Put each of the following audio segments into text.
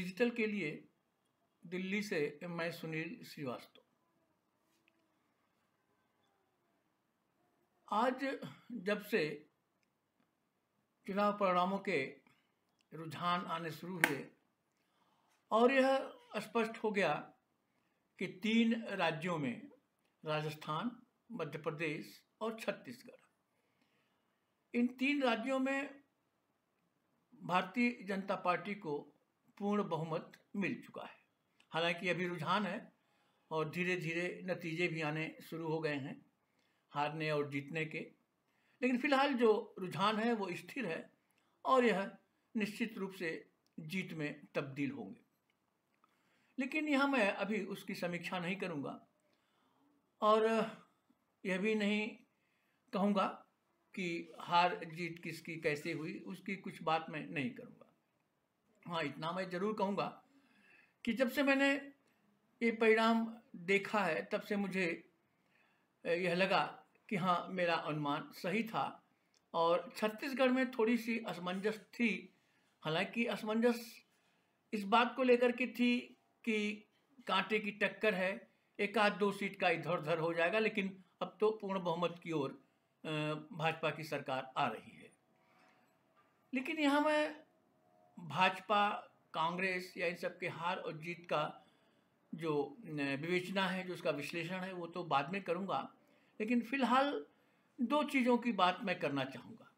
digital के लिए दिल्ली से मैं सुनील श्रीवास्तव आज जब से चुनाव परिणामों के रुझान आने शुरू हुए और यह स्पष्ट हो गया कि तीन राज्यों में राजस्थान मध्य प्रदेश और छत्तीसगढ़ इन तीन राज्यों में भारतीय जनता पार्टी को पूर्ण बहुमत मिल चुका है हालांकि अभी रुझान है और धीरे धीरे नतीजे भी आने शुरू हो गए हैं हारने और जीतने के लेकिन फिलहाल जो रुझान है वो स्थिर है और यह निश्चित रूप से जीत में तब्दील होंगे लेकिन यह मैं अभी उसकी समीक्षा नहीं करूँगा और यह भी नहीं कहूँगा कि हार जीत किसकी कैसे हुई उसकी कुछ बात मैं नहीं करूँगा हाँ इतना मैं ज़रूर कहूँगा कि जब से मैंने ये परिणाम देखा है तब से मुझे यह लगा कि हाँ मेरा अनुमान सही था और छत्तीसगढ़ में थोड़ी सी असमंजस थी हालांकि असमंजस इस बात को लेकर के थी कि कांटे की टक्कर है एक आध दो सीट का इधर उधर हो जाएगा लेकिन अब तो पूर्ण बहुमत की ओर भाजपा की सरकार आ रही है लेकिन यहाँ मैं भाजपा कांग्रेस या इन सब के हार और जीत का जो विवेचना है जो उसका विश्लेषण है वो तो बाद में करूँगा लेकिन फिलहाल दो चीज़ों की बात मैं करना चाहूँगा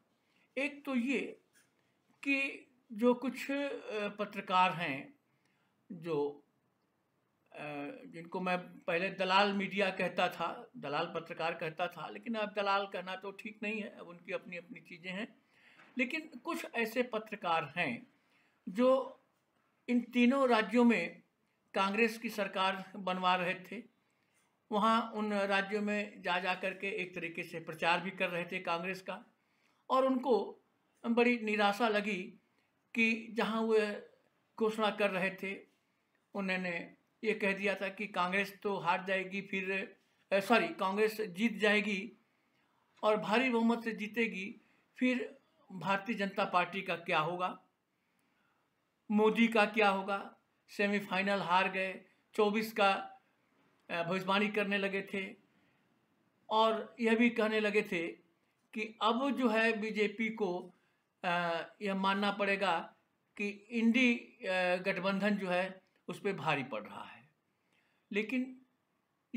एक तो ये कि जो कुछ पत्रकार हैं जो जिनको मैं पहले दलाल मीडिया कहता था दलाल पत्रकार कहता था लेकिन अब दलाल कहना तो ठीक नहीं है अब उनकी अपनी अपनी चीज़ें हैं लेकिन कुछ ऐसे पत्रकार हैं जो इन तीनों राज्यों में कांग्रेस की सरकार बनवा रहे थे वहाँ उन राज्यों में जा जा करके एक तरीके से प्रचार भी कर रहे थे कांग्रेस का और उनको बड़ी निराशा लगी कि जहाँ वे घोषणा कर रहे थे उन्होंने ये कह दिया था कि कांग्रेस तो हार जाएगी फिर सॉरी कांग्रेस जीत जाएगी और भारी बहुमत से जीतेगी फिर भारतीय जनता पार्टी का क्या होगा मोदी का क्या होगा सेमीफाइनल हार गए 24 का भविष्यवाणी करने लगे थे और यह भी कहने लगे थे कि अब जो है बीजेपी को यह मानना पड़ेगा कि इंडी गठबंधन जो है उस पर भारी पड़ रहा है लेकिन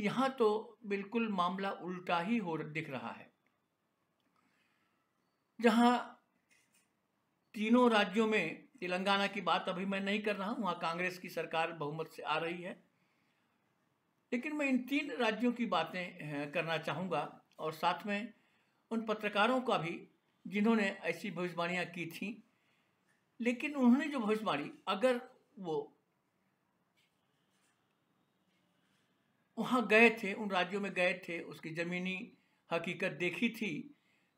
यहाँ तो बिल्कुल मामला उल्टा ही हो दिख रहा है जहाँ तीनों राज्यों में तेलंगाना की बात अभी मैं नहीं कर रहा हूँ वहाँ कांग्रेस की सरकार बहुमत से आ रही है लेकिन मैं इन तीन राज्यों की बातें करना चाहूँगा और साथ में उन पत्रकारों का भी जिन्होंने ऐसी भविष्यवाणियाँ की थी लेकिन उन्होंने जो भविष्यवाणी अगर वो वहाँ गए थे उन राज्यों में गए थे उसकी ज़मीनी हकीकत देखी थी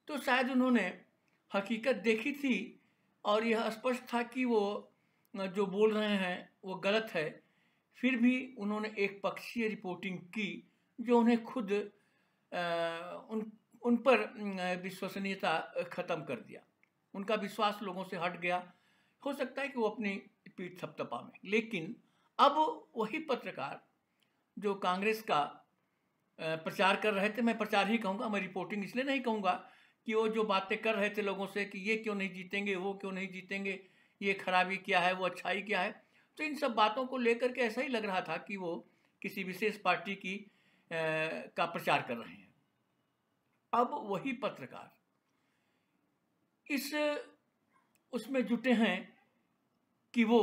तो शायद उन्होंने हकीकत देखी थी और यह स्पष्ट था कि वो जो बोल रहे हैं वो गलत है फिर भी उन्होंने एक पक्षीय रिपोर्टिंग की जो उन्हें खुद उन उन पर विश्वसनीयता ख़त्म कर दिया उनका विश्वास लोगों से हट गया हो सकता है कि वो अपनी पीठ थपथपा में लेकिन अब वही पत्रकार जो कांग्रेस का प्रचार कर रहे थे मैं प्रचार ही कहूँगा मैं रिपोर्टिंग इसलिए नहीं कहूँगा कि वो जो बातें कर रहे थे लोगों से कि ये क्यों नहीं जीतेंगे वो क्यों नहीं जीतेंगे ये खराबी क्या है वो अच्छाई क्या है तो इन सब बातों को लेकर के ऐसा ही लग रहा था कि वो किसी विशेष पार्टी की आ, का प्रचार कर रहे हैं अब वही पत्रकार इस उसमें जुटे हैं कि वो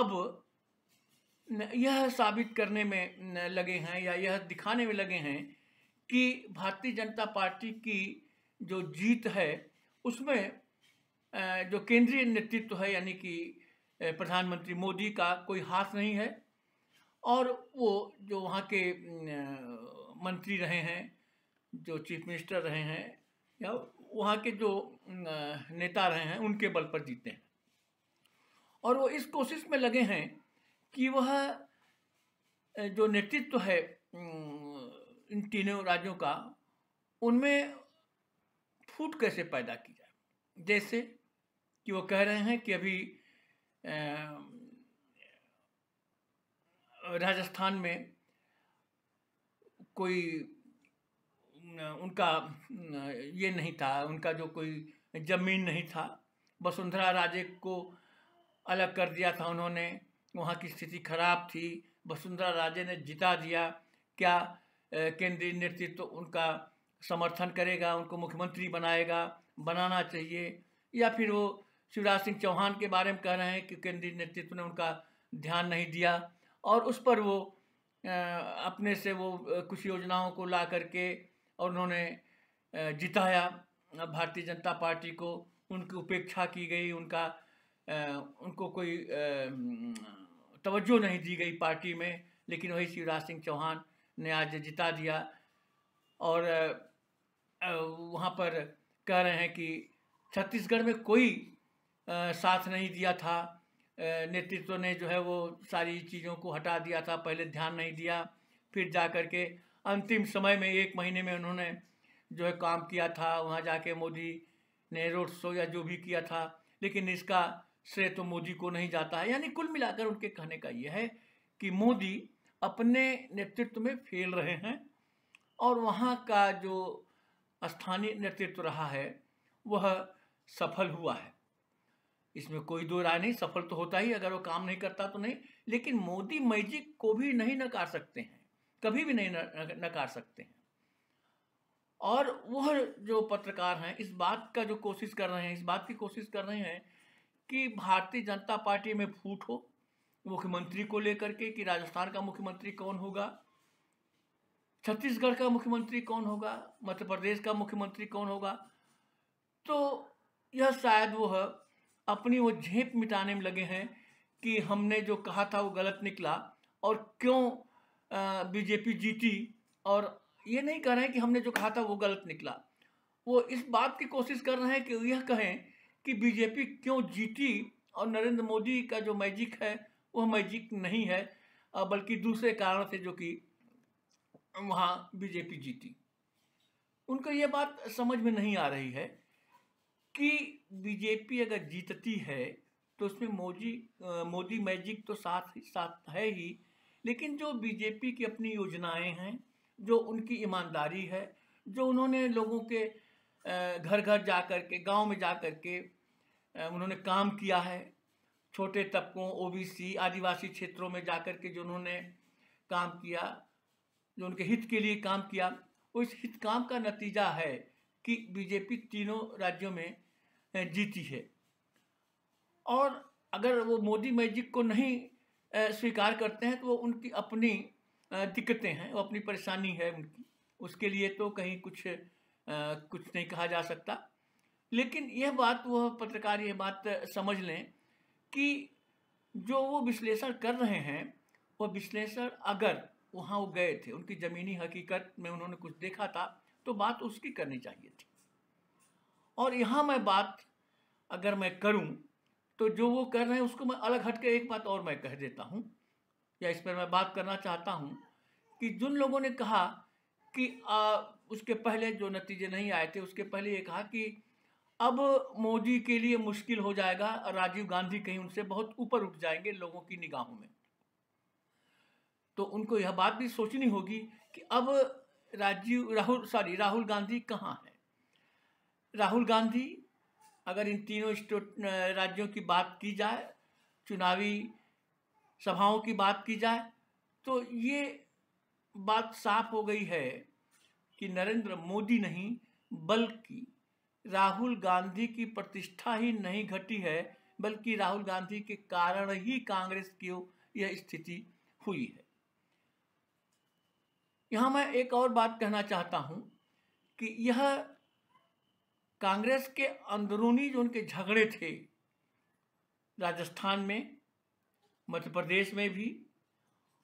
अब यह साबित करने में लगे हैं या यह दिखाने में लगे हैं कि भारतीय जनता पार्टी की जो जीत है उसमें जो केंद्रीय नेतृत्व है यानी कि प्रधानमंत्री मोदी का कोई हाथ नहीं है और वो जो वहाँ के मंत्री रहे हैं जो चीफ मिनिस्टर रहे हैं या वहाँ के जो नेता रहे हैं उनके बल पर जीते हैं और वो इस कोशिश में लगे हैं कि वह जो नेतृत्व है इन तीनों राज्यों का उनमें फूट कैसे पैदा की जाए जैसे कि वो कह रहे हैं कि अभी राजस्थान में कोई उनका ये नहीं था उनका जो कोई जमीन नहीं था वसुंधरा राजे को अलग कर दिया था उन्होंने वहाँ की स्थिति खराब थी वसुंधरा राजे ने जिता दिया क्या केंद्रीय नेतृत्व तो उनका समर्थन करेगा उनको मुख्यमंत्री बनाएगा बनाना चाहिए या फिर वो शिवराज सिंह चौहान के बारे में कह रहे हैं कि केंद्रीय नेतृत्व ने उनका ध्यान नहीं दिया और उस पर वो अपने से वो कुछ योजनाओं को ला करके और उन्होंने जिताया भारतीय जनता पार्टी को उनकी उपेक्षा की गई उनका उनको कोई तवज्जो नहीं दी गई पार्टी में लेकिन वही शिवराज सिंह चौहान ने आज जिता दिया और वहाँ पर कह रहे हैं कि छत्तीसगढ़ में कोई साथ नहीं दिया था नेतृत्व ने जो है वो सारी चीज़ों को हटा दिया था पहले ध्यान नहीं दिया फिर जा कर के अंतिम समय में एक महीने में उन्होंने जो है काम किया था वहाँ जाके मोदी ने रोड शो या जो भी किया था लेकिन इसका श्रेय तो मोदी को नहीं जाता है यानी कुल मिलाकर उनके कहने का यह है कि मोदी अपने नेतृत्व में फेल रहे हैं और वहाँ का जो स्थानीय नेतृत्व रहा है वह सफल हुआ है इसमें कोई दो राय नहीं सफल तो होता ही अगर वो काम नहीं करता तो नहीं लेकिन मोदी मैजिक को भी नहीं नकार सकते हैं कभी भी नहीं नकार सकते हैं और वह जो पत्रकार हैं इस बात का जो कोशिश कर रहे हैं इस बात की कोशिश कर रहे हैं कि भारतीय जनता पार्टी में फूट हो मुख्यमंत्री को लेकर के कि राजस्थान का मुख्यमंत्री कौन होगा छत्तीसगढ़ का मुख्यमंत्री कौन होगा मध्य प्रदेश का मुख्यमंत्री कौन होगा तो यह शायद वह अपनी वो झेप मिटाने में लगे हैं कि हमने जो कहा था वो गलत निकला और क्यों बीजेपी जीती और ये नहीं कह रहे हैं कि हमने जो कहा था वो गलत निकला वो इस बात की कोशिश कर रहे हैं कि यह कहें कि बीजेपी क्यों जीती और नरेंद्र मोदी का जो मैजिक है वह मैजिक नहीं है बल्कि दूसरे कारण से जो कि वहाँ बीजेपी जीती उनको ये बात समझ में नहीं आ रही है कि बीजेपी अगर जीतती है तो उसमें मोदी मोदी मैजिक तो साथ ही साथ है ही लेकिन जो बीजेपी की अपनी योजनाएं हैं जो उनकी ईमानदारी है जो उन्होंने लोगों के घर घर जा कर के गाँव में जा कर के उन्होंने काम किया है छोटे तबकों ओबीसी आदिवासी क्षेत्रों में जाकर के जो उन्होंने काम किया जो उनके हित के लिए काम किया उस हित काम का नतीजा है कि बीजेपी तीनों राज्यों में जीती है और अगर वो मोदी मैजिक को नहीं स्वीकार करते हैं तो वो उनकी अपनी दिक्कतें हैं वो अपनी परेशानी है उनकी उसके लिए तो कहीं कुछ कुछ नहीं कहा जा सकता लेकिन यह बात वह पत्रकार ये बात समझ लें कि जो वो विश्लेषण कर रहे हैं वो विश्लेषण अगर वहाँ वो गए थे उनकी ज़मीनी हकीकत में उन्होंने कुछ देखा था तो बात उसकी करनी चाहिए थी और यहाँ मैं बात अगर मैं करूँ तो जो वो कर रहे हैं उसको मैं अलग हट के एक बात और मैं कह देता हूँ या इस पर मैं बात करना चाहता हूँ कि जिन लोगों ने कहा कि आ, उसके पहले जो नतीजे नहीं आए थे उसके पहले ये कहा कि अब मोदी के लिए मुश्किल हो जाएगा राजीव गांधी कहीं उनसे बहुत ऊपर उठ जाएंगे लोगों की निगाहों में तो उनको यह बात भी सोचनी होगी कि अब राजीव राहुल सॉरी राहुल गांधी कहाँ है राहुल गांधी अगर इन तीनों स्टेट राज्यों की बात की जाए चुनावी सभाओं की बात की जाए तो ये बात साफ हो गई है कि नरेंद्र मोदी नहीं बल्कि राहुल गांधी की प्रतिष्ठा ही नहीं घटी है बल्कि राहुल गांधी के कारण ही कांग्रेस की यह स्थिति हुई है यहाँ मैं एक और बात कहना चाहता हूँ कि यह कांग्रेस के अंदरूनी जो उनके झगड़े थे राजस्थान में मध्य प्रदेश में भी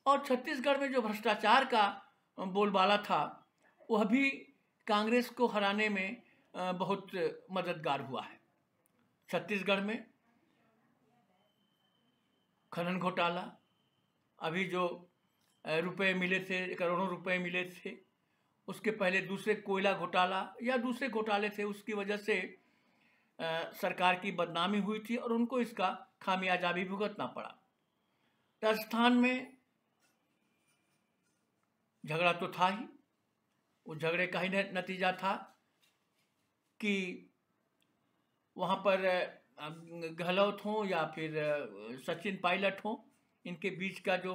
और छत्तीसगढ़ में जो भ्रष्टाचार का बोलबाला था वह भी कांग्रेस को हराने में बहुत मददगार हुआ है छत्तीसगढ़ में खनन घोटाला अभी जो रुपए मिले थे करोड़ों रुपए मिले थे उसके पहले दूसरे कोयला घोटाला या दूसरे घोटाले थे उसकी वजह से सरकार की बदनामी हुई थी और उनको इसका खामियाजा भी भुगतना पड़ा राजस्थान में झगड़ा तो था ही वो झगड़े का ही नतीजा था कि वहाँ पर गहलोत हों या फिर सचिन पायलट हों इनके बीच का जो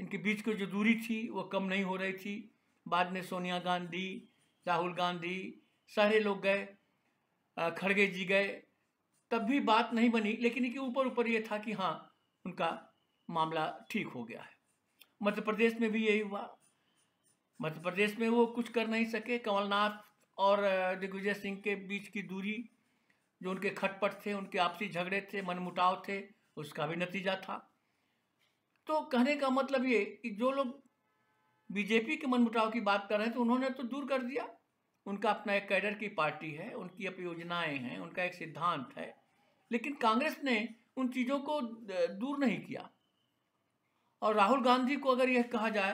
इनके बीच की जो दूरी थी वो कम नहीं हो रही थी बाद में सोनिया गांधी राहुल गांधी सारे लोग गए खड़गे जी गए तब भी बात नहीं बनी लेकिन इनके ऊपर ऊपर ये था कि हाँ उनका मामला ठीक हो गया है मध्य प्रदेश में भी यही हुआ मध्य प्रदेश में वो कुछ कर नहीं सके कमलनाथ और दिग्विजय सिंह के बीच की दूरी जो उनके खटपट थे उनके आपसी झगड़े थे मनमुटाव थे उसका भी नतीजा था तो कहने का मतलब ये कि जो लोग बीजेपी के मनमुटाव की बात कर रहे हैं तो उन्होंने तो दूर कर दिया उनका अपना एक कैडर की पार्टी है उनकी अपनी योजनाएँ हैं उनका एक सिद्धांत है लेकिन कांग्रेस ने उन चीज़ों को दूर नहीं किया और राहुल गांधी को अगर यह कहा जाए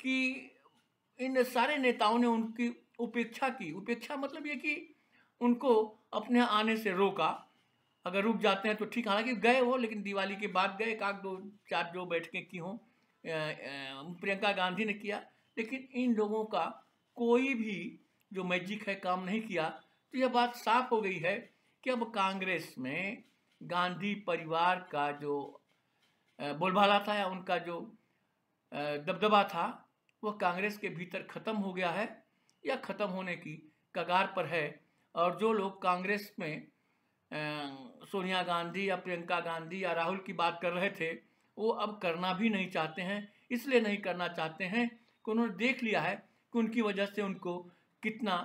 कि इन सारे नेताओं ने उनकी उपेक्षा की उपेक्षा मतलब ये कि उनको अपने आने से रोका अगर रुक जाते हैं तो ठीक हालांकि गए हो लेकिन दिवाली के बाद गए एक दो चार जो बैठकें की हों प्रियंका गांधी ने किया लेकिन इन लोगों का कोई भी जो मैजिक है काम नहीं किया तो यह बात साफ हो गई है कि अब कांग्रेस में गांधी परिवार का जो बोलभाला था या उनका जो दबदबा था वह कांग्रेस के भीतर ख़त्म हो गया है या ख़त्म होने की कगार पर है और जो लोग कांग्रेस में सोनिया गांधी या प्रियंका गांधी या राहुल की बात कर रहे थे वो अब करना भी नहीं चाहते हैं इसलिए नहीं करना चाहते हैं कि उन्होंने देख लिया है कि उनकी वजह से उनको कितना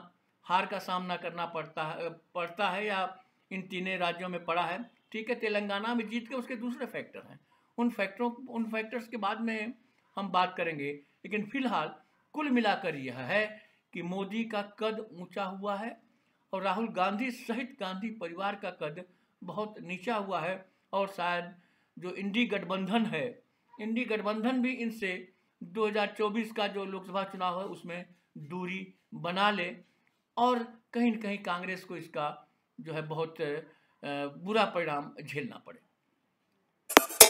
हार का सामना करना पड़ता है पड़ता है या इन तीनों राज्यों में पड़ा है ठीक है तेलंगाना में जीत के उसके दूसरे फैक्टर हैं उन फैक्टरों उन फैक्टर्स के बाद में हम बात करेंगे लेकिन फिलहाल कुल मिलाकर यह है कि मोदी का कद ऊंचा हुआ है और राहुल गांधी सहित गांधी परिवार का कद बहुत नीचा हुआ है और शायद जो इंडी गठबंधन है इंडी गठबंधन भी इनसे 2024 का जो लोकसभा चुनाव है उसमें दूरी बना ले और कहीं न कहीं कांग्रेस को इसका जो है बहुत बुरा परिणाम झेलना पड़े